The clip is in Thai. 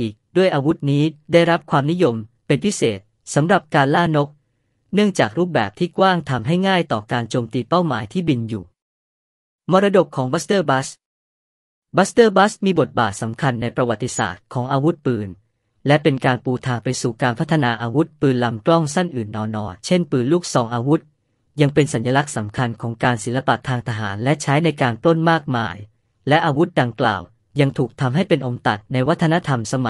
อีกด้วยอาวุธนี้ได้รับความนิยม เป็นพิเศษสำหรับการล่านก เนื่องจากรูปแบบที่กว้างทำให้ง่ายต่อการโจมตีเป้าหมายที่บินอยู่ มรดกของบัสเตอร์บัส บัสเตอร์บัสมีบทบาทสำคัญในประวัติศาสตร์ของอาวุธปืน และเป็นการปูทางไปสู่การพัฒนาอาวุธปืนลำกล้องสั้นอื่นนอนๆเช่น ปืนลูกซอง อาวุธ ยังเป็นสัญลักษณ์สำคัญของการศิลปะทางทหารและใช้ในการต้นมากมาย และอาวุธดังกล่าวยังถูกทำให้เป็นองค์ตัดในวัฒนธรรมสมัย